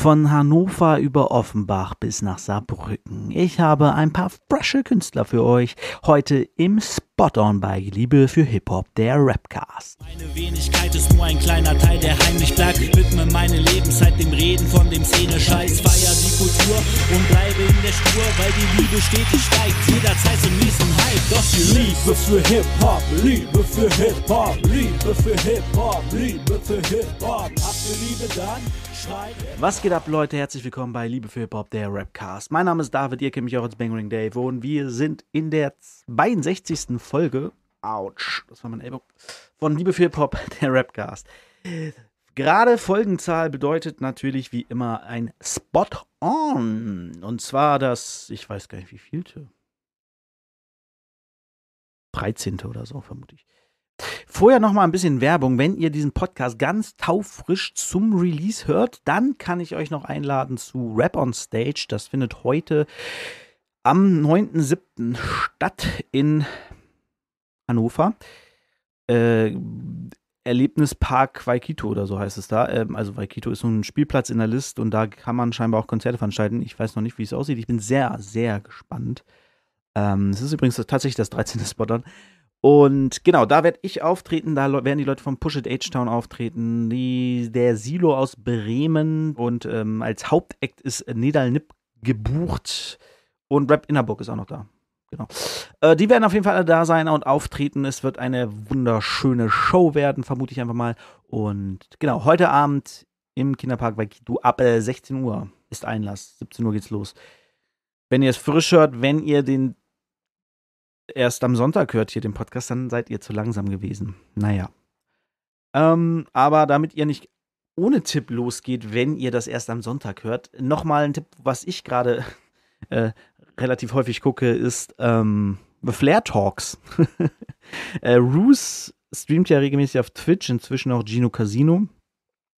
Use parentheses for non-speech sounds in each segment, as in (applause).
Von Hannover über Offenbach bis nach Saarbrücken. Ich habe ein paar frische Künstler für euch. Heute im Spot-on bei Liebe für Hip-Hop, der Rapcast. Meine Wenigkeit ist nur ein kleiner Teil, der heimlich bleibt. Ich Widme meine Lebenszeit dem Reden von dem Szene-Scheiß. Feier die Kultur und bleibe in der Spur, weil die Liebe stetig steigt. Jederzeit zum nächsten Hype. Halt doch die Liebe für Hip-Hop, Liebe für Hip-Hop, Liebe für Hip-Hop, Liebe für Hip-Hop. Habt ihr Liebe dann? Was geht ab, Leute? Herzlich willkommen bei Liebe für Hip-Hop, der Rapcast. Mein Name ist David, ihr kennt mich auch als Bangering Dave und wir sind in der 62. Folge. Autsch, das war mein Ellbogen. Von Liebe für Hip-Hop, (laughs) der Rapcast. Gerade Folgenzahl bedeutet natürlich wie immer ein Spot on. Und zwar das, ich weiß gar nicht, wie vielte. 13. oder so, vermute ich. Vorher noch mal ein bisschen Werbung. Wenn ihr diesen Podcast ganz taufrisch zum Release hört, dann kann ich euch noch einladen zu Rap on Stage. Das findet heute am 9.7. statt in Hannover. Äh, Erlebnispark Waikito oder so heißt es da. Ähm, also Waikito ist so ein Spielplatz in der List und da kann man scheinbar auch Konzerte veranstalten. Ich weiß noch nicht, wie es aussieht. Ich bin sehr, sehr gespannt. Ähm, es ähm, ist übrigens tatsächlich das 13. Spot on. Und genau, da werde ich auftreten, da werden die Leute von Push It H-Town auftreten, die, der Silo aus Bremen und ähm, als Hauptakt ist Nedal Nipp gebucht und Rap Innerburg ist auch noch da. Genau. Äh, die werden auf jeden Fall alle da sein und auftreten. Es wird eine wunderschöne Show werden, vermute ich einfach mal. Und genau, heute Abend im Kinderpark bei Kitu ab äh, 16 Uhr ist Einlass, 17 Uhr geht's los. Wenn ihr es frisch hört, wenn ihr den erst am Sonntag hört hier den Podcast, dann seid ihr zu langsam gewesen. Naja. Ähm, aber damit ihr nicht ohne Tipp losgeht, wenn ihr das erst am Sonntag hört, nochmal ein Tipp, was ich gerade (laughs) äh, relativ häufig gucke, ist ähm, The Flair Talks. (laughs) äh, Roos streamt ja regelmäßig auf Twitch, inzwischen auch Gino Casino.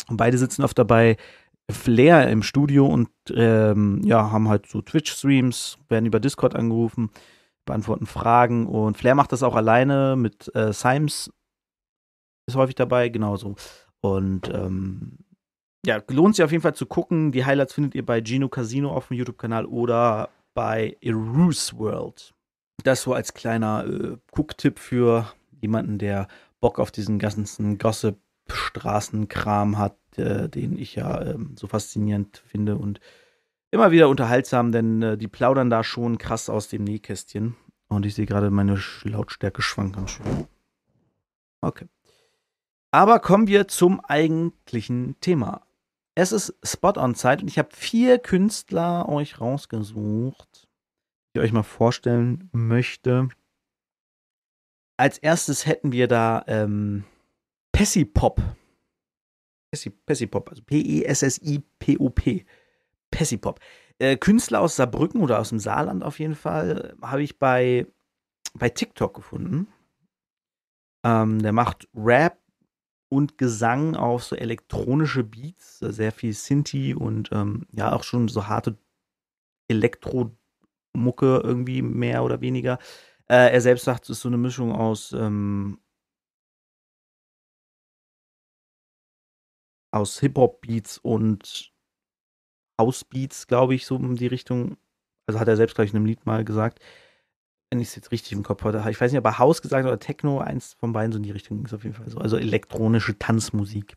Und beide sitzen oft dabei Flair im Studio und ähm, ja, haben halt so Twitch-Streams, werden über Discord angerufen beantworten Fragen und Flair macht das auch alleine mit äh, Symes ist häufig dabei, genauso. Und ähm, ja, lohnt sich auf jeden Fall zu gucken. Die Highlights findet ihr bei Gino Casino auf dem YouTube-Kanal oder bei Erus World. Das so als kleiner äh, Gucktipp für jemanden, der Bock auf diesen ganzen Gossip-Straßenkram hat, äh, den ich ja äh, so faszinierend finde und immer wieder unterhaltsam, denn äh, die plaudern da schon krass aus dem Nähkästchen. Und ich sehe gerade, meine Lautstärke schwankt ganz schön. Okay. Aber kommen wir zum eigentlichen Thema. Es ist Spot-on-Zeit und ich habe vier Künstler euch rausgesucht, die ich euch mal vorstellen möchte. Als erstes hätten wir da ähm, Pessipop. Pessipop, also P-E-S-S-I-P-O-P. E -S -S -I -P -O p s s p Pessipop. Äh, Künstler aus Saarbrücken oder aus dem Saarland auf jeden Fall äh, habe ich bei, bei TikTok gefunden. Ähm, der macht Rap und Gesang auf so elektronische Beats, also sehr viel Sinti und ähm, ja auch schon so harte Elektromucke irgendwie mehr oder weniger. Äh, er selbst sagt, es ist so eine Mischung aus ähm, aus Hip Hop Beats und Housebeats, glaube ich, so um die Richtung. Also hat er selbst glaube ich, in einem Lied mal gesagt. Wenn ich es jetzt richtig im Kopf hatte. Ich weiß nicht, ob er House gesagt oder Techno, eins von beiden so in die Richtung ging es auf jeden Fall so. Also elektronische Tanzmusik.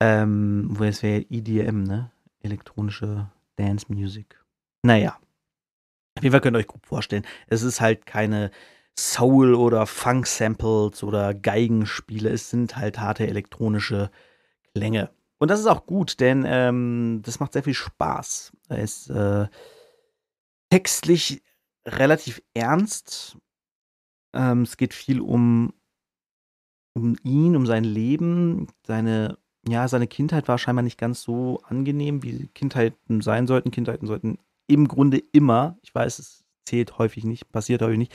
Ähm, wo es wäre EDM, ne? Elektronische Dance Music. Naja. Auf jeden Fall könnt ihr euch gut vorstellen. Es ist halt keine Soul- oder Funk-Samples oder Geigenspiele. Es sind halt harte elektronische Klänge. Und das ist auch gut, denn ähm, das macht sehr viel Spaß. Er ist äh, textlich relativ ernst. Ähm, es geht viel um, um ihn, um sein Leben. Seine, ja, seine Kindheit war scheinbar nicht ganz so angenehm, wie Kindheiten sein sollten. Kindheiten sollten im Grunde immer, ich weiß, es zählt häufig nicht, passiert häufig nicht,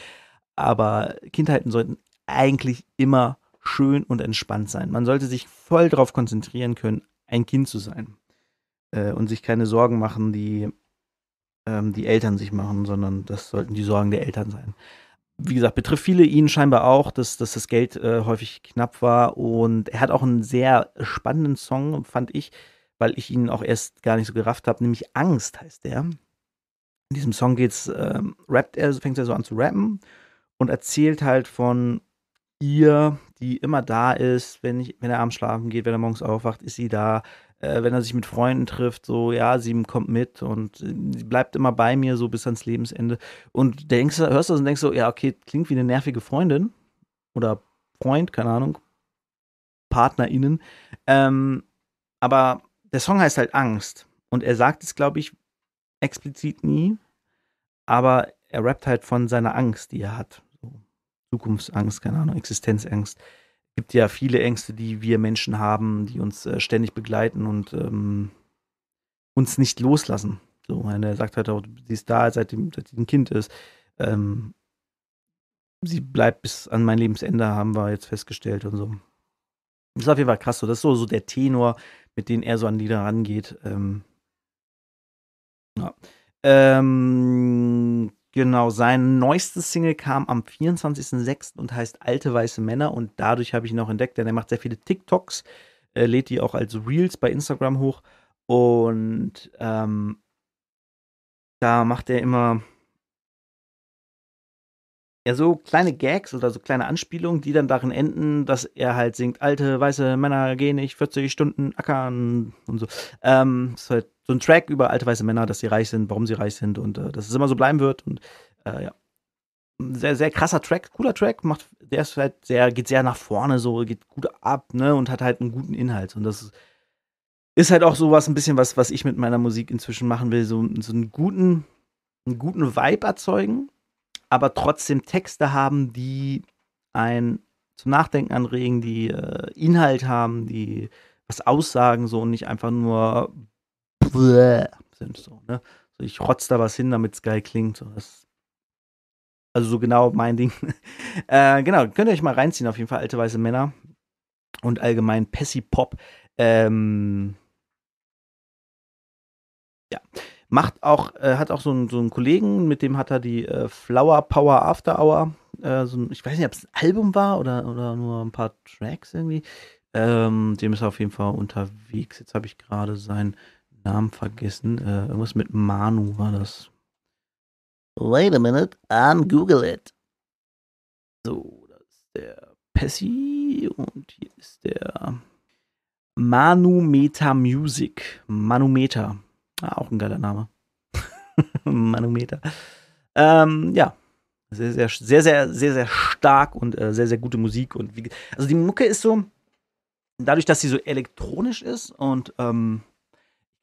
aber Kindheiten sollten eigentlich immer schön und entspannt sein. Man sollte sich voll darauf konzentrieren können, ein Kind zu sein äh, und sich keine Sorgen machen, die ähm, die Eltern sich machen, sondern das sollten die Sorgen der Eltern sein. Wie gesagt, betrifft viele ihn scheinbar auch, dass, dass das Geld äh, häufig knapp war. Und er hat auch einen sehr spannenden Song, fand ich, weil ich ihn auch erst gar nicht so gerafft habe, nämlich Angst heißt der. In diesem Song geht's, ähm, rappt er, fängt er so an zu rappen und erzählt halt von ihr, die immer da ist, wenn, ich, wenn er abends schlafen geht, wenn er morgens aufwacht, ist sie da. Äh, wenn er sich mit Freunden trifft, so, ja, sie kommt mit und äh, sie bleibt immer bei mir, so bis ans Lebensende. Und denkst, hörst du das und denkst so, ja, okay, klingt wie eine nervige Freundin oder Freund, keine Ahnung, PartnerInnen. Ähm, aber der Song heißt halt Angst. Und er sagt es, glaube ich, explizit nie, aber er rappt halt von seiner Angst, die er hat. Zukunftsangst, keine Ahnung, Existenzangst. Es gibt ja viele Ängste, die wir Menschen haben, die uns äh, ständig begleiten und ähm, uns nicht loslassen. So, er sagt halt auch, sie ist da, seitdem, sie ein Kind ist. Ähm, sie bleibt bis an mein Lebensende, haben wir jetzt festgestellt und so. Das ist auf jeden Fall krass. So. Das ist so, so der Tenor, mit dem er so an Lieder rangeht. Ähm, ja. Ähm, Genau, sein neuestes Single kam am 24.06. und heißt Alte Weiße Männer und dadurch habe ich ihn auch entdeckt, denn er macht sehr viele TikToks, äh, lädt die auch als Reels bei Instagram hoch und ähm, da macht er immer ja so kleine Gags oder so kleine Anspielungen, die dann darin enden, dass er halt singt, alte weiße Männer gehen nicht 40 Stunden ackern und so. Ähm, ist halt so ein Track über alte weiße Männer, dass sie reich sind, warum sie reich sind und äh, dass es immer so bleiben wird. Und äh, ja. Sehr, sehr krasser Track, cooler Track, macht, der ist halt sehr, geht sehr nach vorne, so, geht gut ab, ne? Und hat halt einen guten Inhalt. Und das ist, halt auch sowas ein bisschen was, was ich mit meiner Musik inzwischen machen will, so, so einen guten, einen guten Vibe erzeugen, aber trotzdem Texte haben, die ein zum Nachdenken anregen, die äh, Inhalt haben, die was aussagen so und nicht einfach nur sind. So, ne? so ich rotz da was hin, damit es geil klingt. So, das, also so genau mein Ding. (laughs) äh, genau, könnt ihr euch mal reinziehen, auf jeden Fall alte weiße Männer und allgemein Pessy Pop. Ähm, ja. Macht auch, äh, hat auch so einen, so einen Kollegen, mit dem hat er die äh, Flower Power After Hour. Äh, so ein, ich weiß nicht, ob es ein Album war oder, oder nur ein paar Tracks irgendwie. Ähm, dem ist er auf jeden Fall unterwegs. Jetzt habe ich gerade sein Namen vergessen. Äh, irgendwas mit Manu war das. Wait a minute, I'm Google it. So, das ist der Pessi und hier ist der Manu Meta Music. Manu Meta. Ah, auch ein geiler Name. (laughs) Manu Meta. Ähm, ja. Sehr, sehr, sehr, sehr, sehr, sehr stark und äh, sehr, sehr gute Musik. Und wie, also die Mucke ist so, dadurch, dass sie so elektronisch ist und ähm,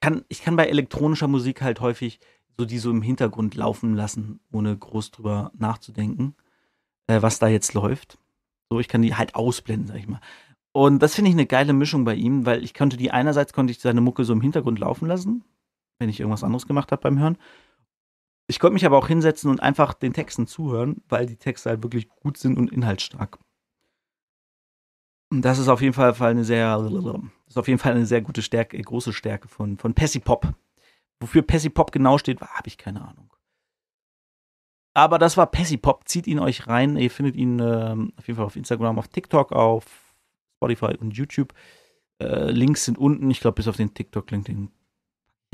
kann, ich kann bei elektronischer Musik halt häufig so die so im Hintergrund laufen lassen, ohne groß drüber nachzudenken, äh, was da jetzt läuft. So, ich kann die halt ausblenden, sag ich mal. Und das finde ich eine geile Mischung bei ihm, weil ich konnte die einerseits konnte ich seine Mucke so im Hintergrund laufen lassen, wenn ich irgendwas anderes gemacht habe beim Hören. Ich konnte mich aber auch hinsetzen und einfach den Texten zuhören, weil die Texte halt wirklich gut sind und inhaltsstark. Und das ist auf jeden Fall eine sehr das ist auf jeden Fall eine sehr gute Stärke, äh, große Stärke von, von Pessy Pop. Wofür Pessy Pop genau steht, ah, habe ich keine Ahnung. Aber das war Pessy Pop. Zieht ihn euch rein. Ihr findet ihn ähm, auf jeden Fall auf Instagram, auf TikTok, auf Spotify und YouTube. Äh, Links sind unten. Ich glaube, bis auf den TikTok-Link, den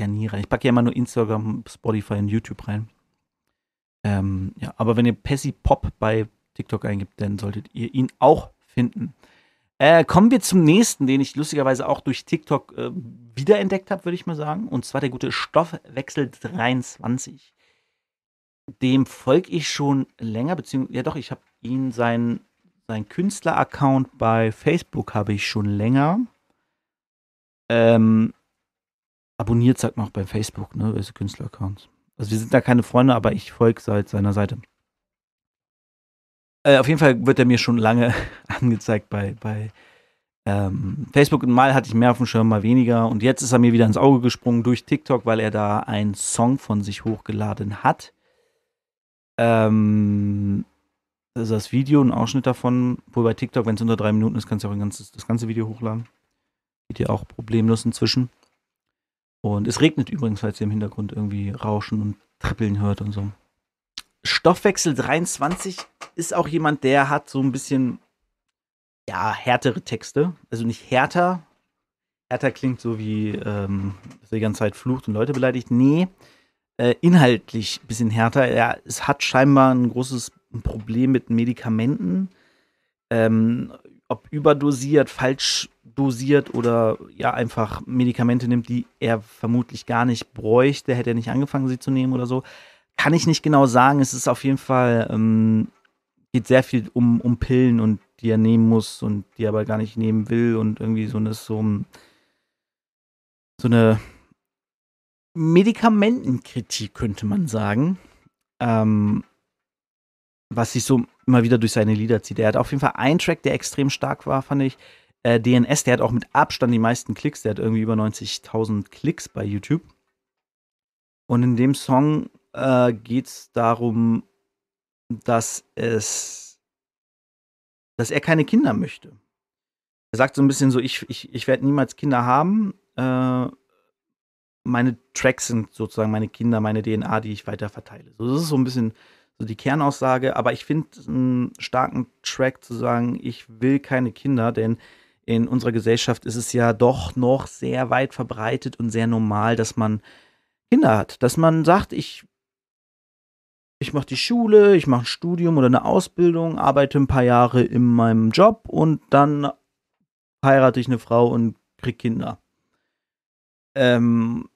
ja nie rein. Ich packe ja immer nur Instagram, Spotify und YouTube rein. Ähm, ja, aber wenn ihr Pessy Pop bei TikTok eingibt, dann solltet ihr ihn auch finden. Äh, kommen wir zum nächsten, den ich lustigerweise auch durch TikTok äh, wiederentdeckt habe, würde ich mal sagen. Und zwar der gute Stoffwechsel 23. Dem folge ich schon länger, beziehungsweise, ja doch, ich habe ihn, sein, sein Künstler-Account bei Facebook habe ich schon länger. Ähm, abonniert, sagt man auch bei Facebook, ne, also Künstler-Accounts. Also wir sind da keine Freunde, aber ich folge seit seiner Seite. Äh, auf jeden Fall wird er mir schon lange (laughs) angezeigt bei, bei ähm, Facebook. mal hatte ich mehr auf dem Schirm, mal weniger. Und jetzt ist er mir wieder ins Auge gesprungen durch TikTok, weil er da einen Song von sich hochgeladen hat. Ähm, ist das Video, ein Ausschnitt davon, wohl bei TikTok, wenn es unter drei Minuten ist, kannst du auch ganzes, das ganze Video hochladen. Geht ja auch problemlos inzwischen. Und es regnet übrigens, falls ihr im Hintergrund irgendwie Rauschen und Trippeln hört und so. Stoffwechsel 23 ist auch jemand, der hat so ein bisschen ja, härtere Texte. Also nicht härter. Härter klingt so wie ähm, dass er die ganze Zeit flucht und Leute beleidigt. Nee, äh, inhaltlich ein bisschen härter. Ja, es hat scheinbar ein großes Problem mit Medikamenten. Ähm, ob überdosiert, falsch dosiert oder ja, einfach Medikamente nimmt, die er vermutlich gar nicht bräuchte, hätte er nicht angefangen, sie zu nehmen oder so kann ich nicht genau sagen. Es ist auf jeden Fall, ähm, geht sehr viel um, um Pillen und die er nehmen muss und die er aber gar nicht nehmen will und irgendwie so eine, so, so eine Medikamentenkritik, könnte man sagen. Ähm, was sich so immer wieder durch seine Lieder zieht. Er hat auf jeden Fall einen Track, der extrem stark war, fand ich. Äh, DNS, der hat auch mit Abstand die meisten Klicks, der hat irgendwie über 90.000 Klicks bei YouTube. Und in dem Song äh, geht es darum, dass es, dass er keine Kinder möchte. Er sagt so ein bisschen so, ich, ich, ich werde niemals Kinder haben. Äh, meine Tracks sind sozusagen meine Kinder, meine DNA, die ich weiter verteile. So, das ist so ein bisschen so die Kernaussage, aber ich finde einen starken Track zu sagen, ich will keine Kinder, denn in unserer Gesellschaft ist es ja doch noch sehr weit verbreitet und sehr normal, dass man Kinder hat, dass man sagt, ich ich mache die Schule, ich mache ein Studium oder eine Ausbildung, arbeite ein paar Jahre in meinem Job und dann heirate ich eine Frau und kriege Kinder. Ähm,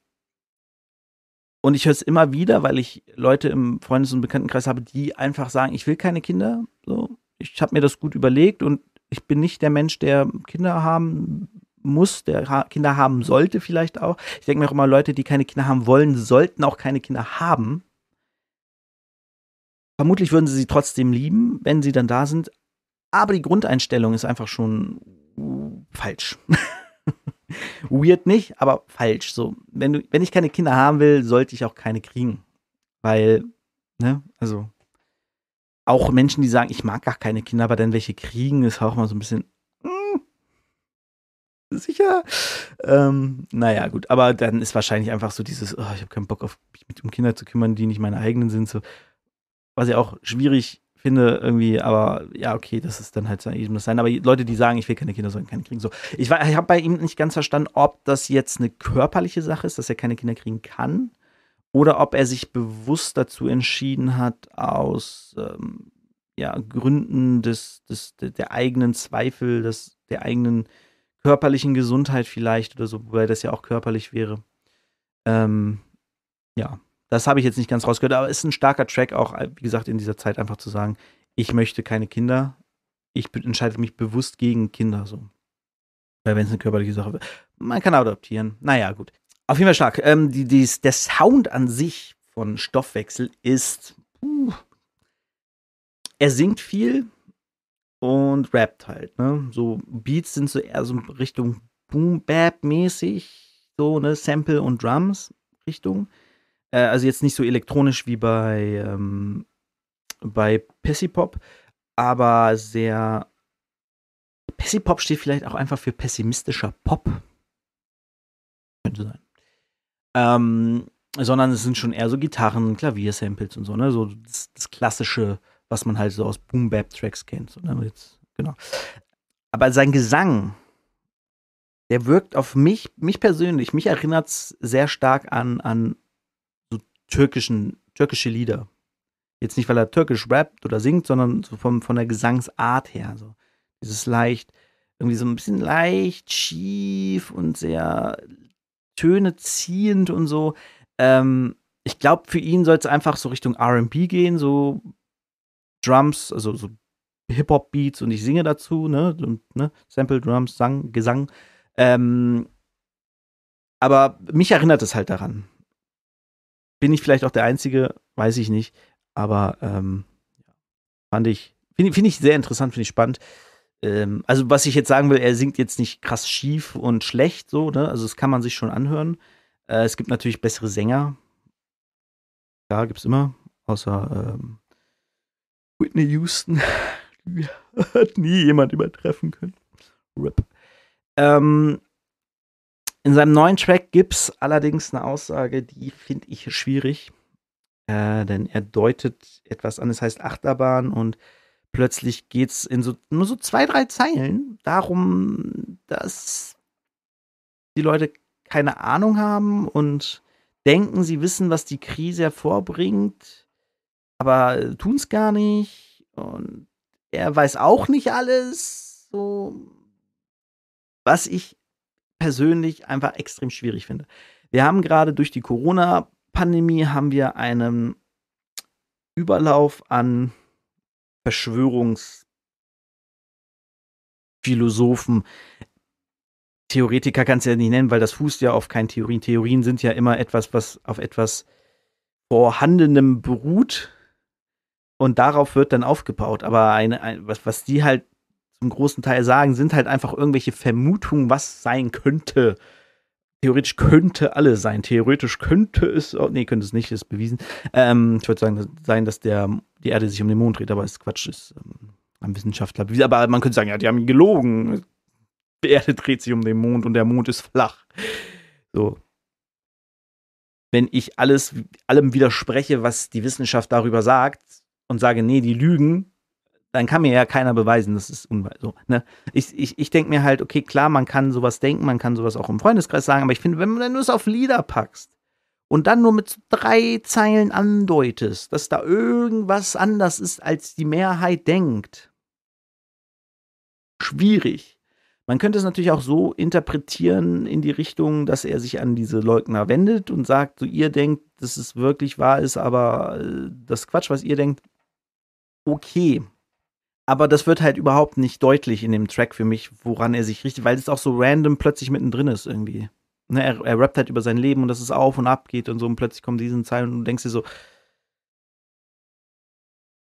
und ich höre es immer wieder, weil ich Leute im Freundes- und Bekanntenkreis habe, die einfach sagen, ich will keine Kinder. So, ich habe mir das gut überlegt und ich bin nicht der Mensch, der Kinder haben muss, der Kinder haben sollte vielleicht auch. Ich denke mir auch immer, Leute, die keine Kinder haben wollen, sollten auch keine Kinder haben. Vermutlich würden sie sie trotzdem lieben, wenn sie dann da sind. Aber die Grundeinstellung ist einfach schon falsch. (laughs) Weird nicht, aber falsch. So, wenn, du, wenn ich keine Kinder haben will, sollte ich auch keine kriegen. Weil, ne, also auch Menschen, die sagen, ich mag gar keine Kinder, aber dann welche kriegen, ist auch mal so ein bisschen hm, sicher. Ähm, naja, gut, aber dann ist wahrscheinlich einfach so dieses, oh, ich habe keinen Bock auf mich um Kinder zu kümmern, die nicht meine eigenen sind. So, was ich auch schwierig finde irgendwie, aber ja, okay, das ist dann halt eben das sein. Aber Leute, die sagen, ich will keine Kinder, sollen keine kriegen. So, ich, ich habe bei ihm nicht ganz verstanden, ob das jetzt eine körperliche Sache ist, dass er keine Kinder kriegen kann, oder ob er sich bewusst dazu entschieden hat, aus ähm, ja, Gründen des, des, der eigenen Zweifel, des, der eigenen körperlichen Gesundheit vielleicht oder so, wobei das ja auch körperlich wäre. Ähm, ja, das habe ich jetzt nicht ganz rausgehört, aber es ist ein starker Track auch, wie gesagt, in dieser Zeit einfach zu sagen, ich möchte keine Kinder. Ich entscheide mich bewusst gegen Kinder so. Weil wenn es eine körperliche Sache wird. Man kann adoptieren. Naja, gut. Auf jeden Fall stark. Ähm, die, die, der Sound an sich von Stoffwechsel ist. Uh, er singt viel und rappt halt. Ne? So Beats sind so eher so Richtung Boom-Bap-mäßig. So, ne? Sample und Drums-Richtung. Äh, also jetzt nicht so elektronisch wie bei, ähm, bei Pissy aber sehr. Pessipop steht vielleicht auch einfach für pessimistischer Pop. Könnte sein. Ähm, sondern es sind schon eher so Gitarren, Klaviersamples und so, ne? So das, das Klassische, was man halt so aus Boom-Bap-Tracks kennt. So, ne? Jetzt, genau. Aber sein Gesang, der wirkt auf mich, mich persönlich, mich erinnert es sehr stark an, an türkischen, türkische Lieder. Jetzt nicht, weil er türkisch rappt oder singt, sondern so vom, von der Gesangsart her. So. Dieses leicht, irgendwie so ein bisschen leicht, schief und sehr Töne ziehend und so. Ähm, ich glaube, für ihn soll es einfach so Richtung RB gehen, so Drums, also so Hip-Hop-Beats und ich singe dazu, ne? ne? Sample Drums, Gesang. Ähm, aber mich erinnert es halt daran bin ich vielleicht auch der Einzige, weiß ich nicht. Aber ähm, fand ich, finde find ich sehr interessant, finde ich spannend. Ähm, also, was ich jetzt sagen will, er singt jetzt nicht krass schief und schlecht, so, ne? Also, das kann man sich schon anhören. Äh, es gibt natürlich bessere Sänger. Ja, gibt's immer. Außer ähm, Whitney Houston. hat (laughs) nie jemand übertreffen können. Rip. Ähm, in seinem neuen Track gibt es allerdings eine Aussage, die finde ich schwierig. Äh, denn er deutet etwas an, es das heißt Achterbahn und plötzlich geht es in so nur so zwei, drei Zeilen darum, dass die Leute keine Ahnung haben und denken, sie wissen, was die Krise hervorbringt, aber tun es gar nicht. Und er weiß auch nicht alles. So, was ich persönlich einfach extrem schwierig finde. Wir haben gerade durch die Corona-Pandemie haben wir einen Überlauf an Verschwörungsphilosophen. Theoretiker kannst du ja nicht nennen, weil das fußt ja auf keinen Theorien. Theorien sind ja immer etwas, was auf etwas vorhandenem beruht und darauf wird dann aufgebaut. Aber eine, ein, was, was die halt zum großen Teil sagen, sind halt einfach irgendwelche Vermutungen, was sein könnte. Theoretisch könnte alles sein. Theoretisch könnte es, oh, nee, könnte es nicht, ist bewiesen. Ähm, ich würde sagen, dass, sein, dass der, die Erde sich um den Mond dreht, aber ist Quatsch, ist ähm, ein Wissenschaftler. Aber man könnte sagen, ja, die haben gelogen. Die Erde dreht sich um den Mond und der Mond ist flach. So. Wenn ich alles, allem widerspreche, was die Wissenschaft darüber sagt und sage, nee, die lügen, dann kann mir ja keiner beweisen, das ist unwahr. So, ne? Ich, ich, ich denke mir halt, okay, klar, man kann sowas denken, man kann sowas auch im Freundeskreis sagen, aber ich finde, wenn, wenn du es auf Lieder packst und dann nur mit so drei Zeilen andeutest, dass da irgendwas anders ist, als die Mehrheit denkt, schwierig. Man könnte es natürlich auch so interpretieren in die Richtung, dass er sich an diese Leugner wendet und sagt, so ihr denkt, dass es wirklich wahr ist, aber äh, das Quatsch, was ihr denkt, okay, aber das wird halt überhaupt nicht deutlich in dem Track für mich, woran er sich richtet, weil es auch so random plötzlich mittendrin ist irgendwie. Ne, er, er rappt halt über sein Leben und dass es auf und ab geht und so und plötzlich kommen diese Zeilen und du denkst dir so,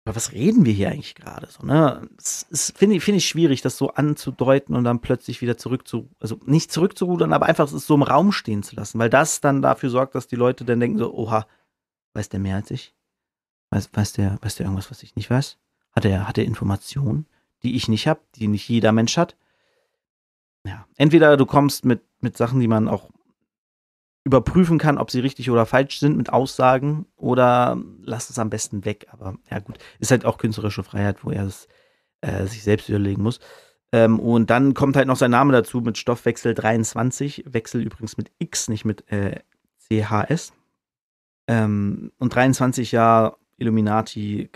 aber was reden wir hier eigentlich gerade? So, ne? Finde find ich schwierig, das so anzudeuten und dann plötzlich wieder zurück also nicht zurückzurudern, aber einfach es so im Raum stehen zu lassen, weil das dann dafür sorgt, dass die Leute dann denken so, oha, weiß der mehr als ich? Weiß, weiß, der, weiß der irgendwas, was ich nicht weiß? Hat er, hat er Informationen, die ich nicht habe, die nicht jeder Mensch hat? Ja, entweder du kommst mit, mit Sachen, die man auch überprüfen kann, ob sie richtig oder falsch sind mit Aussagen oder lass es am besten weg. Aber ja gut, ist halt auch künstlerische Freiheit, wo er es äh, sich selbst überlegen muss. Ähm, und dann kommt halt noch sein Name dazu mit Stoffwechsel 23. Wechsel übrigens mit X, nicht mit äh, CHS. Ähm, und 23 ja Illuminati,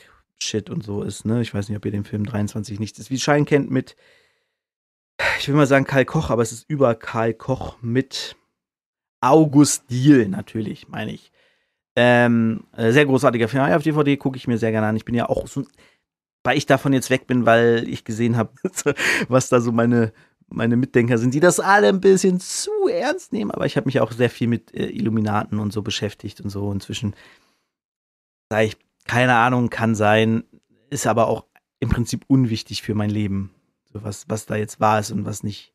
Shit und so ist, ne? Ich weiß nicht, ob ihr den Film 23 nichts ist. Wie Schein kennt mit, ich will mal sagen Karl Koch, aber es ist über Karl Koch mit August Diel natürlich, meine ich. Ähm, äh, sehr großartiger Film. Ja, auf DVD gucke ich mir sehr gerne an. Ich bin ja auch so, weil ich davon jetzt weg bin, weil ich gesehen habe, (laughs) was da so meine, meine Mitdenker sind, die das alle ein bisschen zu ernst nehmen. Aber ich habe mich auch sehr viel mit äh, Illuminaten und so beschäftigt und so. Inzwischen sage ich, keine Ahnung, kann sein, ist aber auch im Prinzip unwichtig für mein Leben. So was, was da jetzt wahr ist und was nicht.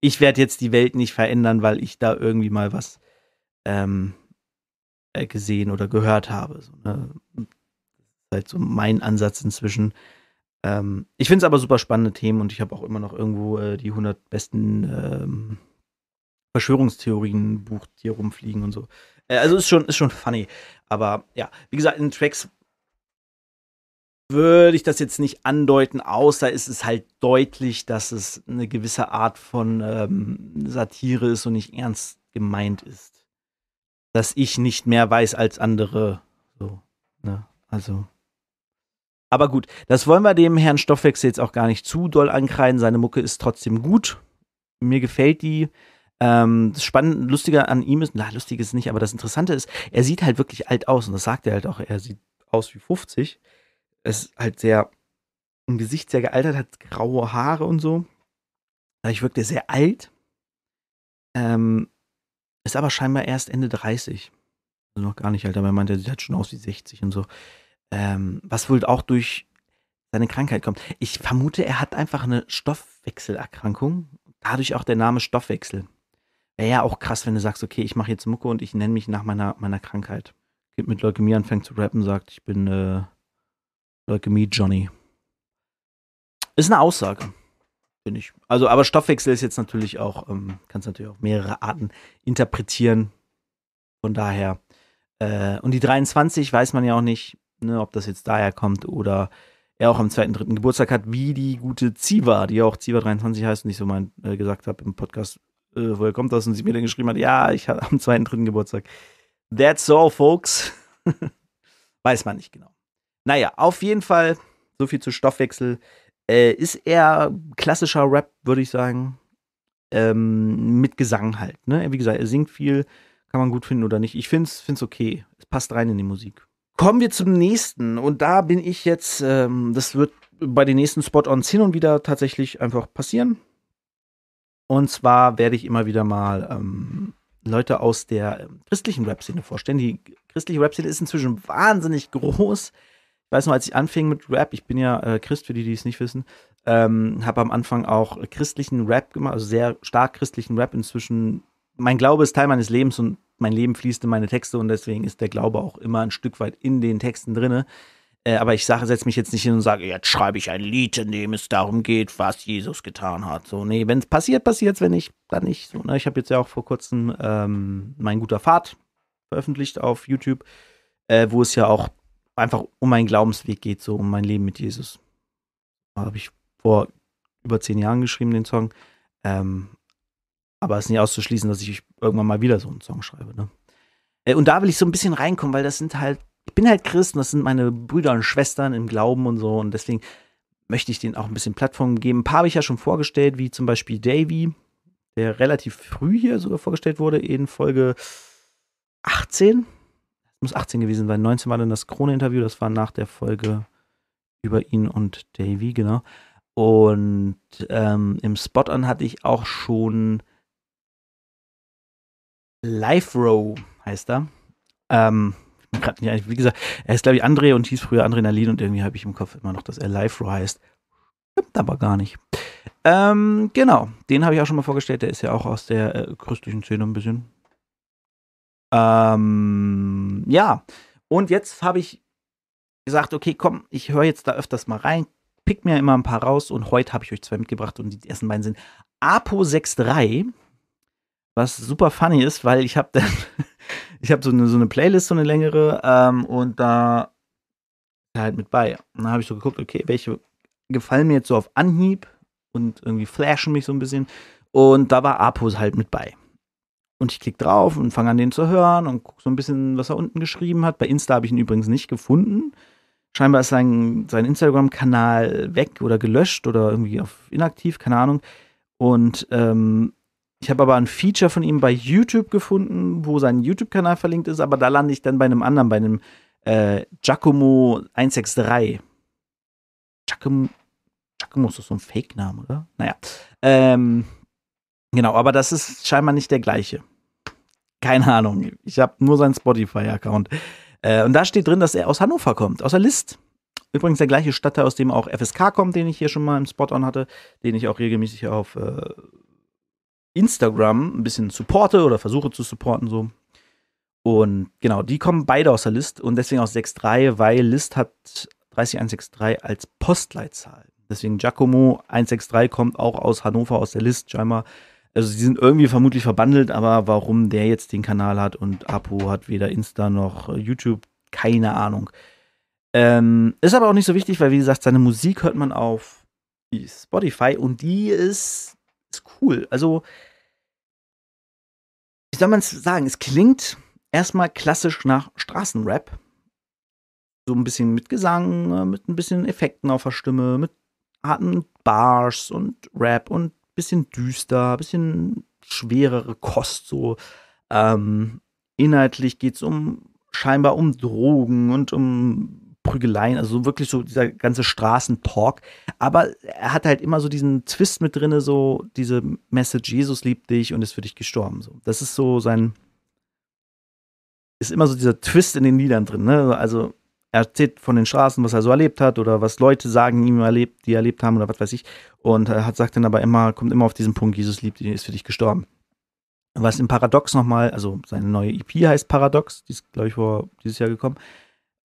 Ich werde jetzt die Welt nicht verändern, weil ich da irgendwie mal was ähm, äh, gesehen oder gehört habe. So, ne? halt so mein Ansatz inzwischen. Ähm, ich finde es aber super spannende Themen und ich habe auch immer noch irgendwo äh, die 100 besten ähm, Verschwörungstheorien-Buch hier rumfliegen und so. Äh, also ist schon, ist schon funny. Aber ja, wie gesagt, in Tracks würde ich das jetzt nicht andeuten, außer es ist halt deutlich, dass es eine gewisse Art von ähm, Satire ist und nicht ernst gemeint ist. Dass ich nicht mehr weiß als andere. So, ne? Also. Aber gut, das wollen wir dem Herrn Stoffwechsel jetzt auch gar nicht zu doll ankreiden. Seine Mucke ist trotzdem gut. Mir gefällt die. Ähm, das Spannende, Lustige an ihm ist, na, lustig ist nicht, aber das Interessante ist, er sieht halt wirklich alt aus und das sagt er halt auch. Er sieht aus wie 50 ist halt sehr im Gesicht sehr gealtert, hat graue Haare und so. Dadurch wirkt er sehr alt. Ähm, ist aber scheinbar erst Ende 30. Also noch gar nicht alt, aber er meint, er sieht halt schon aus wie 60 und so. Ähm, was wohl auch durch seine Krankheit kommt. Ich vermute, er hat einfach eine Stoffwechselerkrankung. Dadurch auch der Name Stoffwechsel. Wäre ja auch krass, wenn du sagst, okay, ich mache jetzt Mucke und ich nenne mich nach meiner, meiner Krankheit. Geht mit Leukämie anfängt zu rappen, sagt, ich bin äh, Gimme Johnny. Ist eine Aussage, finde ich. Also, aber Stoffwechsel ist jetzt natürlich auch, ähm, kannst natürlich auch mehrere Arten interpretieren. Von daher. Äh, und die 23 weiß man ja auch nicht, ne, ob das jetzt daher kommt oder er auch am zweiten, dritten Geburtstag hat, wie die gute Ziva, die auch Ziva 23 heißt und ich so mal äh, gesagt habe im Podcast, äh, woher kommt das und sie mir dann geschrieben hat, ja, ich habe am zweiten, dritten Geburtstag. That's all, folks. (laughs) weiß man nicht genau. Naja, auf jeden Fall, so viel zu Stoffwechsel. Äh, ist eher klassischer Rap, würde ich sagen. Ähm, mit Gesang halt. Ne? Wie gesagt, er singt viel, kann man gut finden oder nicht. Ich finde es okay. Es passt rein in die Musik. Kommen wir zum nächsten. Und da bin ich jetzt, ähm, das wird bei den nächsten Spot-Ons hin und wieder tatsächlich einfach passieren. Und zwar werde ich immer wieder mal ähm, Leute aus der ähm, christlichen Rap-Szene vorstellen. Die christliche Rap-Szene ist inzwischen wahnsinnig groß. Ich weiß noch, als ich anfing mit Rap, ich bin ja äh, Christ, für die, die es nicht wissen, ähm, habe am Anfang auch christlichen Rap gemacht, also sehr stark christlichen Rap inzwischen. Mein Glaube ist Teil meines Lebens und mein Leben fließt in meine Texte und deswegen ist der Glaube auch immer ein Stück weit in den Texten drin. Äh, aber ich sage, setze mich jetzt nicht hin und sage, jetzt schreibe ich ein Lied, in dem es darum geht, was Jesus getan hat. So, nee, wenn es passiert, passiert es, wenn nicht, dann nicht. So, ne? Ich habe jetzt ja auch vor kurzem ähm, Mein guter Fahrt veröffentlicht auf YouTube, äh, wo es ja auch einfach um meinen Glaubensweg geht, so um mein Leben mit Jesus. Habe ich vor über zehn Jahren geschrieben, den Song. Ähm, aber es ist nicht auszuschließen, dass ich irgendwann mal wieder so einen Song schreibe. Ne? Äh, und da will ich so ein bisschen reinkommen, weil das sind halt, ich bin halt Christ und das sind meine Brüder und Schwestern im Glauben und so. Und deswegen möchte ich denen auch ein bisschen Plattform geben. Ein paar habe ich ja schon vorgestellt, wie zum Beispiel Davy, der relativ früh hier sogar vorgestellt wurde in Folge 18 es muss 18 gewesen sein, 19 war dann das Krone-Interview, das war nach der Folge über ihn und Davy, genau. Und ähm, im Spot-On hatte ich auch schon Life Row, heißt er. Ähm, wie gesagt, er ist, glaube ich, André und hieß früher André Nalin und irgendwie habe ich im Kopf immer noch, dass er Life Row heißt. Stimmt aber gar nicht. Ähm, genau, den habe ich auch schon mal vorgestellt. Der ist ja auch aus der äh, christlichen Szene ein bisschen. Ähm, ja, und jetzt habe ich gesagt, okay, komm, ich höre jetzt da öfters mal rein, pick mir immer ein paar raus und heute habe ich euch zwei mitgebracht und die ersten beiden sind Apo63, was super funny ist, weil ich habe dann, (laughs) ich habe so eine, so eine Playlist, so eine längere ähm, und da halt mit bei. Und dann habe ich so geguckt, okay, welche gefallen mir jetzt so auf Anhieb und irgendwie flashen mich so ein bisschen und da war Apo halt mit bei. Und ich klicke drauf und fange an, den zu hören und gucke so ein bisschen, was er unten geschrieben hat. Bei Insta habe ich ihn übrigens nicht gefunden. Scheinbar ist sein, sein Instagram-Kanal weg oder gelöscht oder irgendwie auf inaktiv, keine Ahnung. Und ähm, ich habe aber ein Feature von ihm bei YouTube gefunden, wo sein YouTube-Kanal verlinkt ist, aber da lande ich dann bei einem anderen, bei einem äh, Giacomo 163. Giacomo, Giacomo ist doch so ein Fake-Name, oder? Naja. Ähm, Genau, aber das ist scheinbar nicht der gleiche. Keine Ahnung. Ich habe nur seinen Spotify-Account. Äh, und da steht drin, dass er aus Hannover kommt, aus der List. Übrigens der gleiche Stadtteil, aus dem auch FSK kommt, den ich hier schon mal im Spot-On hatte, den ich auch regelmäßig auf äh, Instagram ein bisschen supporte oder versuche zu supporten so. Und genau, die kommen beide aus der List und deswegen aus 6.3, weil List hat 30163 als Postleitzahl. Deswegen Giacomo 163 kommt auch aus Hannover aus der List scheinbar also sie sind irgendwie vermutlich verbandelt, aber warum der jetzt den Kanal hat und Apo hat weder Insta noch äh, YouTube, keine Ahnung. Ähm, ist aber auch nicht so wichtig, weil wie gesagt, seine Musik hört man auf Spotify und die ist, ist cool. Also, wie soll man es sagen? Es klingt erstmal klassisch nach Straßenrap. So ein bisschen mit Gesang, äh, mit ein bisschen Effekten auf der Stimme, mit harten Bars und Rap und bisschen düster, bisschen schwerere Kost so. Ähm, inhaltlich geht es um scheinbar um Drogen und um Prügeleien, also wirklich so dieser ganze Straßentalk. Aber er hat halt immer so diesen Twist mit drinne, so diese Message, Jesus liebt dich und ist für dich gestorben. So. Das ist so sein, ist immer so dieser Twist in den Liedern drin, ne? Also er erzählt von den Straßen, was er so erlebt hat oder was Leute sagen, ihm erlebt, die erlebt haben oder was weiß ich. Und er äh, hat, sagt dann aber immer, kommt immer auf diesen Punkt, Jesus liebt ihn, ist für dich gestorben. Was im Paradox nochmal, also seine neue EP heißt Paradox, die ist, glaube ich, vor dieses Jahr gekommen.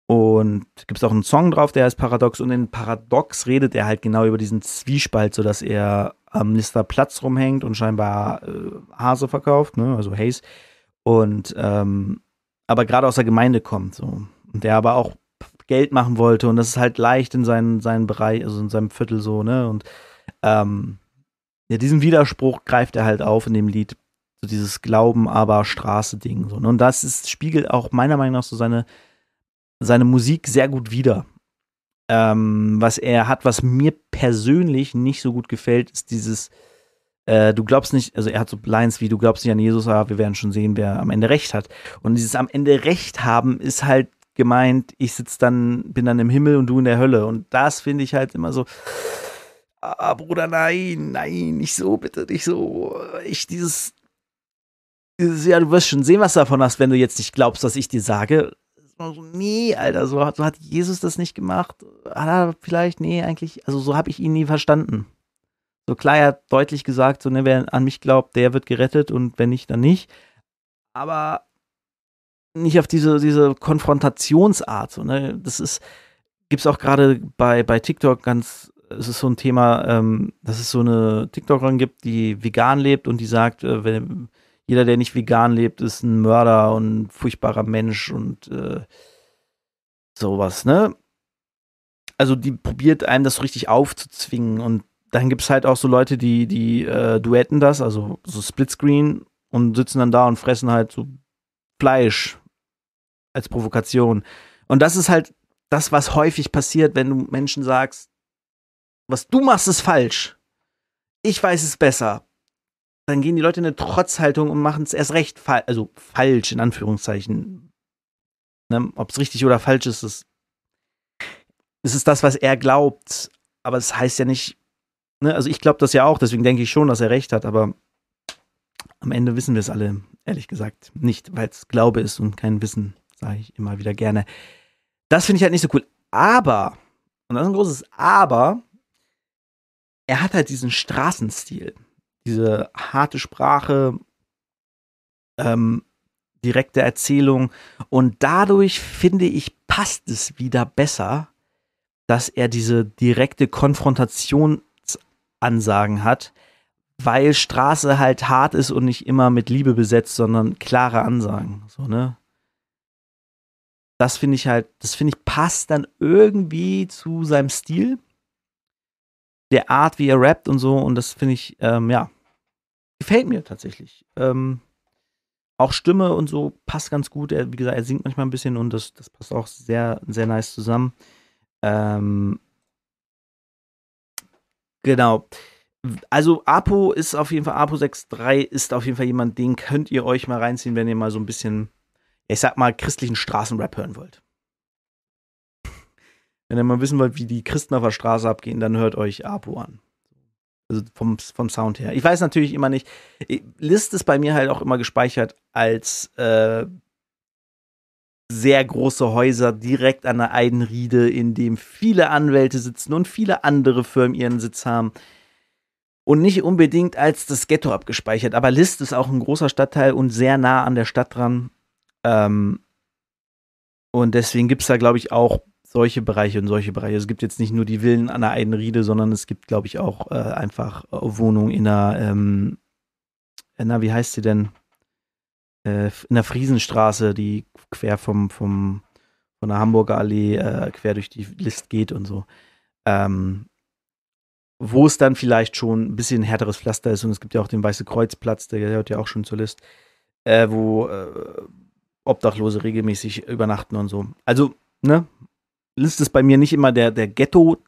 Und gibt es auch einen Song drauf, der heißt Paradox. Und in Paradox redet er halt genau über diesen Zwiespalt, sodass er am Lister Platz rumhängt und scheinbar äh, Hase verkauft, ne? also Haze. Und ähm, aber gerade aus der Gemeinde kommt. So. Und der aber auch Geld machen wollte und das ist halt leicht in seinen, seinen Bereich, also in seinem Viertel so, ne? Und ähm, ja, diesen Widerspruch greift er halt auf in dem Lied. So dieses Glauben, aber Straße-Ding. So, ne? Und das ist, spiegelt auch meiner Meinung nach so seine, seine Musik sehr gut wider. Ähm, was er hat, was mir persönlich nicht so gut gefällt, ist dieses, äh, du glaubst nicht, also er hat so Lines wie, du glaubst nicht an Jesus, aber wir werden schon sehen, wer am Ende recht hat. Und dieses am Ende recht haben ist halt gemeint, ich sitze dann, bin dann im Himmel und du in der Hölle. Und das finde ich halt immer so. Ah, Bruder, nein, nein, nicht so, bitte, nicht so. Ich, dieses, dieses, ja, du wirst schon sehen, was du davon hast, wenn du jetzt nicht glaubst, was ich dir sage. So, nee, Alter, so hat, so hat Jesus das nicht gemacht. Hat er vielleicht, nee, eigentlich, also so habe ich ihn nie verstanden. So klar, er hat deutlich gesagt, so, ne, wer an mich glaubt, der wird gerettet und wenn nicht, dann nicht. Aber nicht auf diese, diese Konfrontationsart. So, ne? Das ist, gibt es auch gerade bei, bei TikTok ganz, es ist so ein Thema, ähm, dass es so eine TikTokerin gibt, die vegan lebt und die sagt, äh, wenn, jeder, der nicht vegan lebt, ist ein Mörder und ein furchtbarer Mensch und äh, sowas, ne? Also die probiert einem das so richtig aufzuzwingen und dann gibt es halt auch so Leute, die, die äh, duetten das, also so Splitscreen und sitzen dann da und fressen halt so Fleisch als Provokation. Und das ist halt das, was häufig passiert, wenn du Menschen sagst, was du machst, ist falsch. Ich weiß es besser. Dann gehen die Leute in eine Trotzhaltung und machen es erst recht falsch, also falsch in Anführungszeichen. Ne? Ob es richtig oder falsch ist, ist, ist es das, was er glaubt. Aber es das heißt ja nicht, ne? also ich glaube das ja auch, deswegen denke ich schon, dass er recht hat, aber am Ende wissen wir es alle, ehrlich gesagt, nicht, weil es Glaube ist und kein Wissen. Sage ich immer wieder gerne. Das finde ich halt nicht so cool. Aber, und das ist ein großes Aber, er hat halt diesen Straßenstil. Diese harte Sprache, ähm, direkte Erzählung. Und dadurch, finde ich, passt es wieder besser, dass er diese direkte Konfrontationsansagen hat, weil Straße halt hart ist und nicht immer mit Liebe besetzt, sondern klare Ansagen. So, ne? das finde ich halt, das finde ich passt dann irgendwie zu seinem Stil, der Art, wie er rappt und so. Und das finde ich, ähm, ja, gefällt mir tatsächlich. Ähm, auch Stimme und so passt ganz gut. Er, wie gesagt, er singt manchmal ein bisschen und das, das passt auch sehr, sehr nice zusammen. Ähm, genau. Also Apo ist auf jeden Fall, Apo 6.3 ist auf jeden Fall jemand, den könnt ihr euch mal reinziehen, wenn ihr mal so ein bisschen ich sag mal, christlichen Straßenrap hören wollt. Wenn ihr mal wissen wollt, wie die Christen auf der Straße abgehen, dann hört euch Apo an. Also vom, vom Sound her. Ich weiß natürlich immer nicht. List ist bei mir halt auch immer gespeichert als äh, sehr große Häuser direkt an der Eidenriede, in dem viele Anwälte sitzen und viele andere Firmen ihren Sitz haben. Und nicht unbedingt als das Ghetto abgespeichert. Aber List ist auch ein großer Stadtteil und sehr nah an der Stadt dran. Ähm, und deswegen gibt es da, glaube ich, auch solche Bereiche und solche Bereiche. Es gibt jetzt nicht nur die Villen an der Eidenriede, sondern es gibt, glaube ich, auch äh, einfach äh, Wohnungen in der, ähm, äh, na, wie heißt sie denn? Äh, in der Friesenstraße, die quer vom, vom, von der Hamburger Allee äh, quer durch die List geht und so. Ähm, wo es dann vielleicht schon ein bisschen härteres Pflaster ist und es gibt ja auch den Weiße Kreuzplatz, der gehört ja auch schon zur List, äh, wo Obdachlose regelmäßig übernachten und so. Also, ne? List ist bei mir nicht immer der, der Ghetto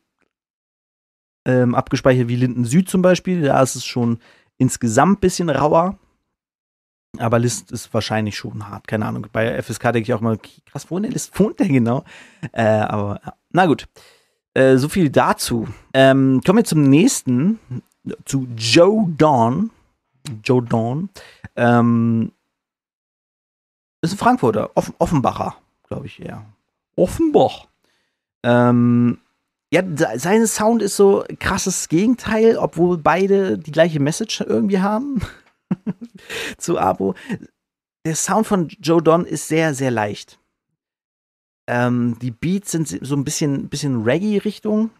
ähm, abgespeichert wie Linden Süd zum Beispiel. Da ist es schon insgesamt ein bisschen rauer. Aber List ist wahrscheinlich schon hart. Keine Ahnung. Bei FSK denke ich auch mal, krass, wo in der List wohnt der genau? Äh, aber na gut. Äh, so viel dazu. Ähm, kommen wir zum nächsten, zu Joe Dawn. Joe Dawn. Ähm, ist ein Frankfurter, Offen Offenbacher, glaube ich eher. Offenbach. Ähm, ja, sein Sound ist so krasses Gegenteil, obwohl beide die gleiche Message irgendwie haben (laughs) zu Abo. Der Sound von Joe Don ist sehr, sehr leicht. Ähm, die Beats sind so ein bisschen, bisschen Reggae-Richtung,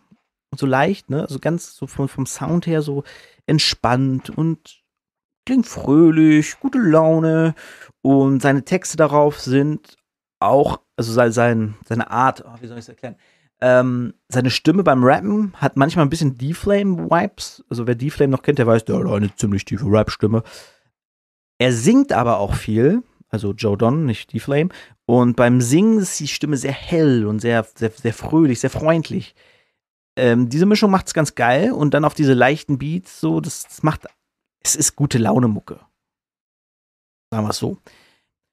so leicht, ne? So ganz so vom, vom Sound her so entspannt und klingt fröhlich, gute Laune und seine Texte darauf sind auch, also sein, seine Art, oh, wie soll ich es erklären? Ähm, seine Stimme beim Rappen hat manchmal ein bisschen d flame vibes Also wer D-Flame noch kennt, der weiß, der hat eine ziemlich tiefe Rap-Stimme. Er singt aber auch viel, also Joe Don, nicht D-Flame. Und beim Singen ist die Stimme sehr hell und sehr, sehr, sehr fröhlich, sehr freundlich. Ähm, diese Mischung macht es ganz geil und dann auf diese leichten Beats so, das, das macht es ist gute Laune-Mucke. Sagen wir es so.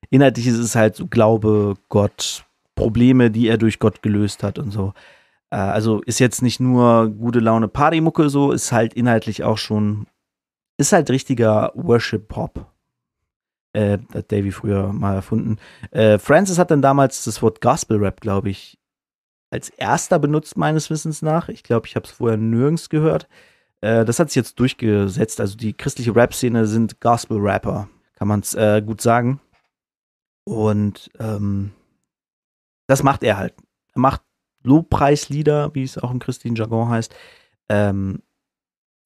Inhaltlich ist es halt so Glaube, Gott, Probleme, die er durch Gott gelöst hat und so. Äh, also ist jetzt nicht nur gute Laune Partymucke so, ist halt inhaltlich auch schon, ist halt richtiger Worship-Pop. Äh, hat Davy früher mal erfunden. Äh, Francis hat dann damals das Wort Gospel-Rap, glaube ich, als erster benutzt, meines Wissens nach. Ich glaube, ich habe es vorher nirgends gehört. Äh, das hat sich jetzt durchgesetzt. Also die christliche Rap-Szene sind Gospel-Rapper, kann man es äh, gut sagen. Und ähm, das macht er halt. Er macht Lobpreislieder, wie es auch im christlichen Jargon heißt, ähm,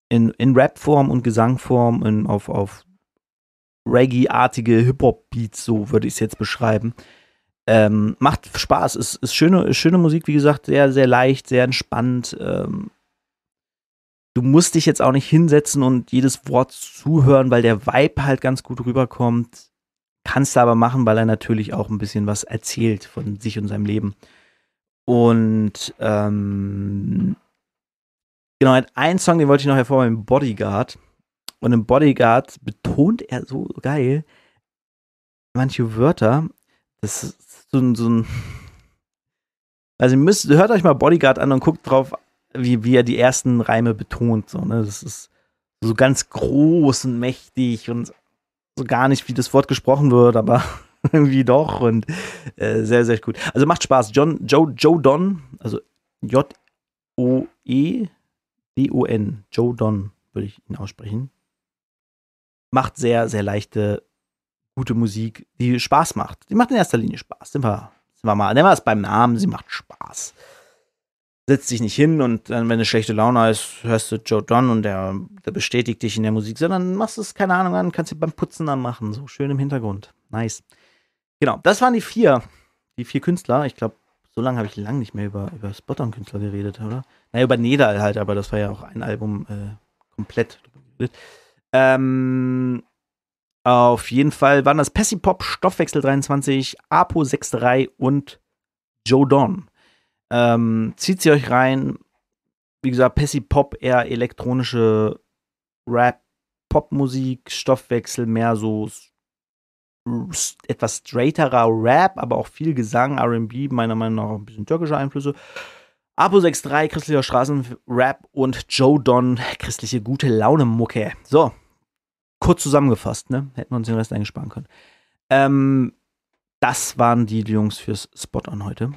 in, in Rap-Form und Gesangform, in, auf, auf Reggae-artige Hip-Hop-Beats, so würde ich es jetzt beschreiben. Ähm, macht Spaß, ist, ist schöne, ist schöne Musik, wie gesagt, sehr, sehr leicht, sehr entspannt. Ähm, du musst dich jetzt auch nicht hinsetzen und jedes Wort zuhören, weil der Vibe halt ganz gut rüberkommt. Kannst du aber machen, weil er natürlich auch ein bisschen was erzählt von sich und seinem Leben. Und ähm, genau, ein Song, den wollte ich noch hervorheben, Bodyguard. Und im Bodyguard betont er so geil manche Wörter. Das ist so ein, so ein also ihr müsst, hört euch mal Bodyguard an und guckt drauf wie, wie er die ersten Reime betont. So, ne? Das ist so ganz groß und mächtig und so gar nicht, wie das Wort gesprochen wird, aber (laughs) irgendwie doch und äh, sehr, sehr gut. Also macht Spaß. John, Joe, Joe Don, also J-O-E-D-O-N, Joe Don würde ich ihn aussprechen. Macht sehr, sehr leichte, gute Musik, die Spaß macht. Die macht in erster Linie Spaß. Sind wir, sind wir mal, nennen wir es beim Namen, sie macht Spaß setzt dich nicht hin und dann, wenn eine schlechte Laune ist, hörst du Joe Don und der, der bestätigt dich in der Musik, sondern machst es, keine Ahnung, an, kannst du beim Putzen dann machen. So schön im Hintergrund. Nice. Genau, das waren die vier. Die vier Künstler. Ich glaube, so lange habe ich lange nicht mehr über, über Spot-On-Künstler geredet, oder? Naja, über Nederl halt, aber das war ja auch ein Album äh, komplett. Ähm, auf jeden Fall waren das Pessipop, Stoffwechsel 23, Apo 63 und Joe Don. Ähm, zieht sie euch rein. Wie gesagt, Pessy Pop eher elektronische Rap, Popmusik, Stoffwechsel, mehr so etwas straighterer Rap, aber auch viel Gesang, RB, meiner Meinung nach ein bisschen türkische Einflüsse. Apo 63, christlicher Straßenrap und Joe Don, christliche gute Laune Mucke. So, kurz zusammengefasst, ne? Hätten wir uns den Rest eingesparen können. Ähm, das waren die Jungs fürs Spot on heute.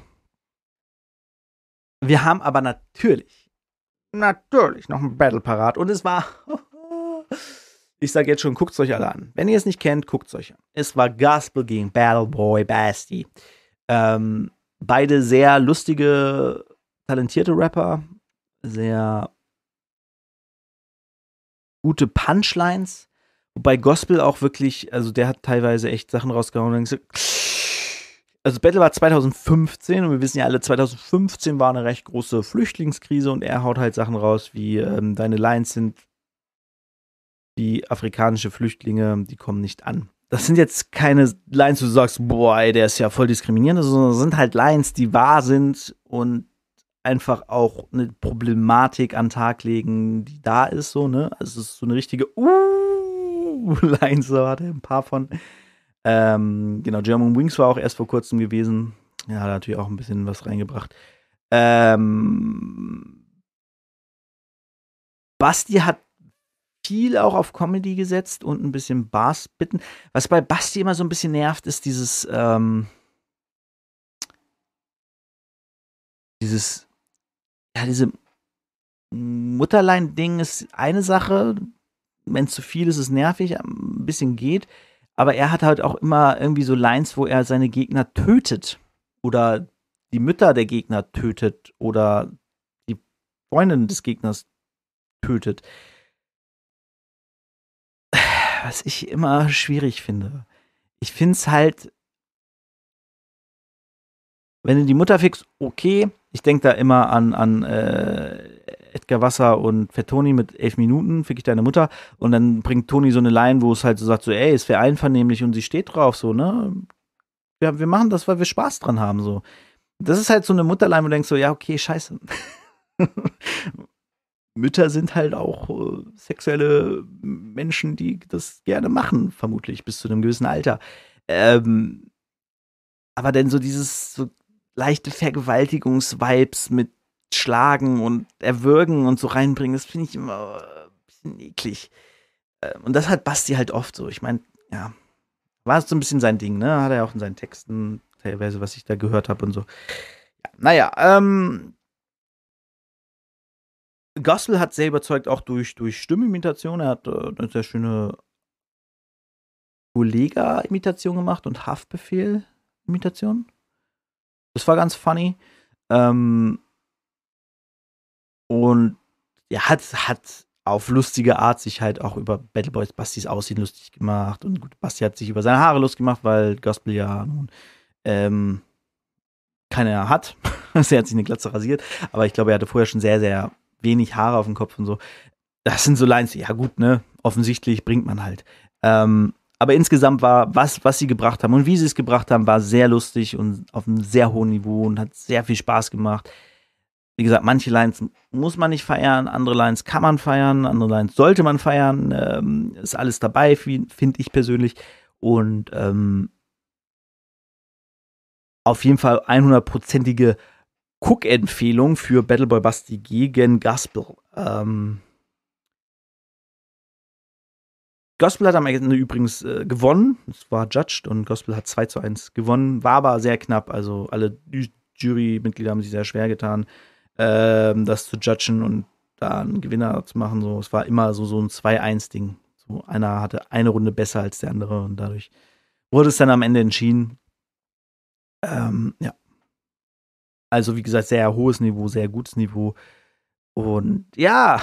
Wir haben aber natürlich, natürlich noch ein Battle parat. Und es war, (laughs) ich sage jetzt schon, guckt es euch alle an. Wenn ihr es nicht kennt, guckt es euch an. Es war Gospel gegen Battleboy Basti. Ähm, beide sehr lustige, talentierte Rapper, sehr gute Punchlines. Wobei Gospel auch wirklich, also der hat teilweise echt Sachen rausgehauen und dann gesagt, also Battle war 2015 und wir wissen ja alle, 2015 war eine recht große Flüchtlingskrise und er haut halt Sachen raus wie ähm, deine Lines sind die afrikanische Flüchtlinge, die kommen nicht an. Das sind jetzt keine Lines, wo du sagst, boah, ey, der ist ja voll diskriminierend, sondern das sind halt Lines, die wahr sind und einfach auch eine Problematik an den Tag legen, die da ist, so, ne? Also es ist so eine richtige uh, (laughs) Line, so hat er ein paar von. Ähm, genau, German Wings war auch erst vor kurzem gewesen. Ja, hat natürlich auch ein bisschen was reingebracht. Ähm, Basti hat viel auch auf Comedy gesetzt und ein bisschen Bars bitten. Was bei Basti immer so ein bisschen nervt, ist dieses, ähm, dieses, ja, diese Mutterlein-Ding ist eine Sache. Wenn es zu viel ist, ist es nervig. Ein bisschen geht. Aber er hat halt auch immer irgendwie so Lines, wo er seine Gegner tötet oder die Mütter der Gegner tötet oder die Freundin des Gegners tötet. Was ich immer schwierig finde. Ich finde es halt, wenn du die Mutter fixst, okay. Ich denke da immer an, an äh, Edgar Wasser und Toni mit elf Minuten, fick ich deine Mutter. Und dann bringt Toni so eine Line, wo es halt so sagt, so, ey, es wäre einvernehmlich und sie steht drauf, so, ne? Ja, wir machen das, weil wir Spaß dran haben, so. Das ist halt so eine Mutterline, wo du denkst so, ja, okay, scheiße. (laughs) Mütter sind halt auch äh, sexuelle Menschen, die das gerne machen, vermutlich bis zu einem gewissen Alter. Ähm, aber denn so dieses so leichte Vergewaltigungs-Vibes mit schlagen und erwürgen und so reinbringen, das finde ich immer ein äh, bisschen eklig. Ähm, und das hat Basti halt oft so. Ich meine, ja, war so ein bisschen sein Ding, ne? Hat er auch in seinen Texten teilweise, was ich da gehört habe und so. Ja, naja, ähm, Gospel hat sehr überzeugt, auch durch, durch Stimmimitation. Er hat äh, eine sehr schöne Kollega-Imitation gemacht und Haftbefehl-Imitation. Das war ganz funny. Ähm, und er hat, hat auf lustige Art sich halt auch über Battle Boys Bastis Aussehen lustig gemacht. Und gut, Basti hat sich über seine Haare lustig gemacht, weil Gospel ja nun ähm, keine hat. (laughs) Also er hat sich eine Glatze rasiert, aber ich glaube, er hatte vorher schon sehr, sehr wenig Haare auf dem Kopf und so. Das sind so Lines, ja gut, ne? Offensichtlich bringt man halt. Ähm, aber insgesamt war, was, was sie gebracht haben und wie sie es gebracht haben, war sehr lustig und auf einem sehr hohen Niveau und hat sehr viel Spaß gemacht wie gesagt, manche Lines muss man nicht feiern, andere Lines kann man feiern, andere Lines sollte man feiern. Ähm, ist alles dabei, finde ich persönlich. Und ähm, auf jeden Fall 100-prozentige Cook-Empfehlung für Battleboy Basti gegen Gospel. Ähm, Gospel hat am Ende übrigens äh, gewonnen. Es war judged und Gospel hat 2 zu 1 gewonnen. War aber sehr knapp. Also alle Jurymitglieder haben sich sehr schwer getan ähm, das zu judgen und da einen Gewinner zu machen. So, es war immer so, so ein 2-1-Ding. So, einer hatte eine Runde besser als der andere und dadurch wurde es dann am Ende entschieden. Ähm, ja. Also, wie gesagt, sehr hohes Niveau, sehr gutes Niveau. Und ja,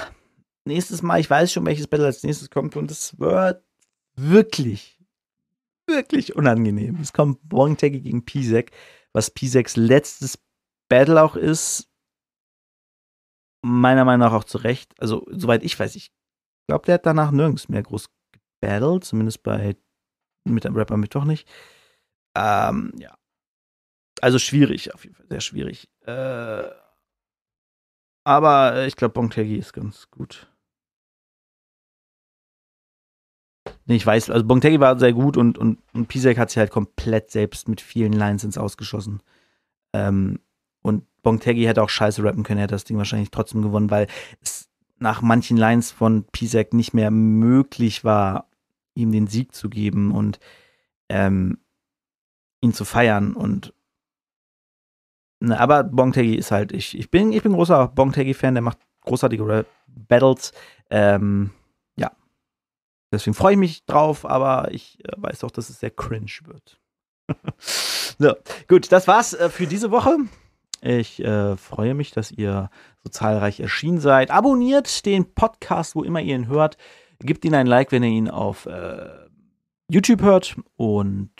nächstes Mal, ich weiß schon, welches Battle als nächstes kommt und es wird wirklich, wirklich unangenehm. Es kommt Wong Taggy gegen Pisek, was Piseks letztes Battle auch ist meiner Meinung nach auch zu Recht. Also, soweit ich weiß, ich glaube, der hat danach nirgends mehr groß gebattelt, zumindest bei mit dem Rapper Mittwoch nicht. Ähm, ja. Also schwierig, auf jeden Fall, sehr schwierig. Äh, aber ich glaube, Bontegi ist ganz gut. Nee, ich weiß, also Bontegi war sehr gut und, und, und Pisek hat sich halt komplett selbst mit vielen Lines ins Ausgeschossen. Ähm, und Bongtegi hätte auch scheiße rappen können, er hätte das Ding wahrscheinlich trotzdem gewonnen, weil es nach manchen Lines von Pisek nicht mehr möglich war, ihm den Sieg zu geben und ähm, ihn zu feiern. Und ne, aber Bongtegi ist halt, ich, ich bin, ich bin großer bongtegi fan der macht großartige Rap Battles. Ähm, ja. Deswegen freue ich mich drauf, aber ich äh, weiß auch, dass es sehr cringe wird. (laughs) so, gut, das war's äh, für diese Woche. Ich äh, freue mich, dass ihr so zahlreich erschienen seid. Abonniert den Podcast, wo immer ihr ihn hört. Gebt ihn ein Like, wenn ihr ihn auf äh, YouTube hört. Und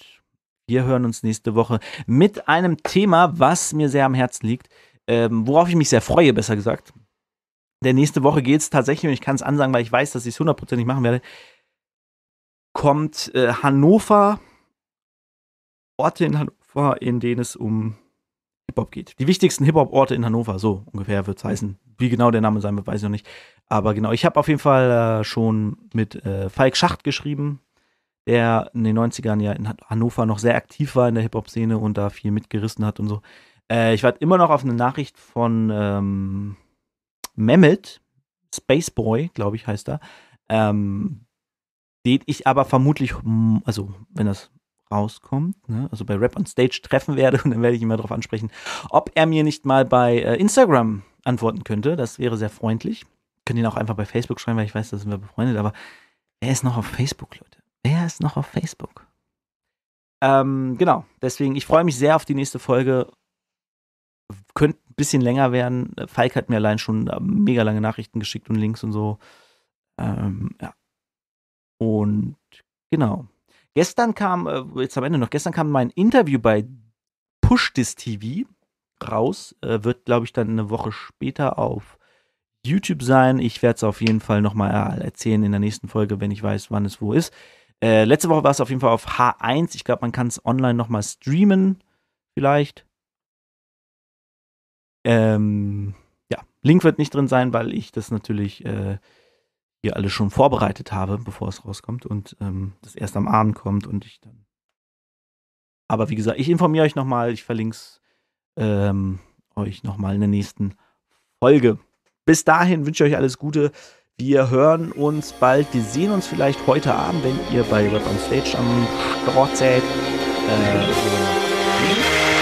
wir hören uns nächste Woche mit einem Thema, was mir sehr am Herzen liegt, ähm, worauf ich mich sehr freue, besser gesagt. Denn nächste Woche geht es tatsächlich, und ich kann es ansagen, weil ich weiß, dass ich es hundertprozentig machen werde, kommt äh, Hannover, Orte in Hannover, in denen es um Hip-Hop geht. Die wichtigsten Hip-Hop-Orte in Hannover, so ungefähr wird es mhm. heißen. Wie genau der Name sein wird, weiß ich noch nicht. Aber genau, ich habe auf jeden Fall äh, schon mit äh, Falk Schacht geschrieben, der in den 90ern ja in Hannover noch sehr aktiv war in der Hip-Hop-Szene und da viel mitgerissen hat und so. Äh, ich warte immer noch auf eine Nachricht von ähm, Mehmet, Spaceboy, glaube ich, heißt er. Ähm, den ich aber vermutlich, hm, also wenn das rauskommt, ne? also bei Rap on Stage treffen werde und (laughs) dann werde ich ihn mal darauf ansprechen, ob er mir nicht mal bei äh, Instagram antworten könnte. Das wäre sehr freundlich. Könnt ihn auch einfach bei Facebook schreiben, weil ich weiß, da sind wir befreundet, aber er ist noch auf Facebook, Leute? Er ist noch auf Facebook? Ähm, genau, deswegen, ich freue mich sehr auf die nächste Folge. Könnte ein bisschen länger werden. Falk hat mir allein schon äh, mega lange Nachrichten geschickt und Links und so. Ähm, ja. Und genau. Gestern kam, äh, jetzt am Ende noch, gestern kam mein Interview bei Push This TV raus. Äh, wird, glaube ich, dann eine Woche später auf YouTube sein. Ich werde es auf jeden Fall nochmal äh, erzählen in der nächsten Folge, wenn ich weiß, wann es wo ist. Äh, letzte Woche war es auf jeden Fall auf H1. Ich glaube, man kann es online nochmal streamen. Vielleicht. Ähm, ja, Link wird nicht drin sein, weil ich das natürlich äh, hier alle schon vorbereitet habe, bevor es rauskommt und ähm, das erst am Abend kommt und ich dann. Aber wie gesagt, ich informiere euch nochmal, ich verlinke es ähm, euch nochmal in der nächsten Folge. Bis dahin wünsche ich euch alles Gute. Wir hören uns bald. Wir sehen uns vielleicht heute Abend, wenn ihr bei Web on Stage am Stort seid. Äh, also,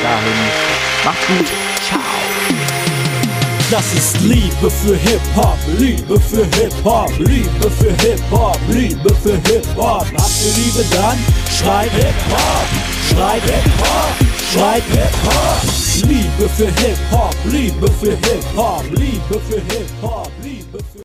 dahin macht's gut. Das ist Liebe für Hip-Hop, Liebe für Hip-Hop, Liebe für Hip-Hop, Liebe für Hip-Hop. Habt ihr Liebe dann? Schreib Hip-Hop, schreib Hip-Hop, schreib Hip-Hop. Liebe für Hip-Hop, Liebe für Hip-Hop, Liebe für Hip-Hop.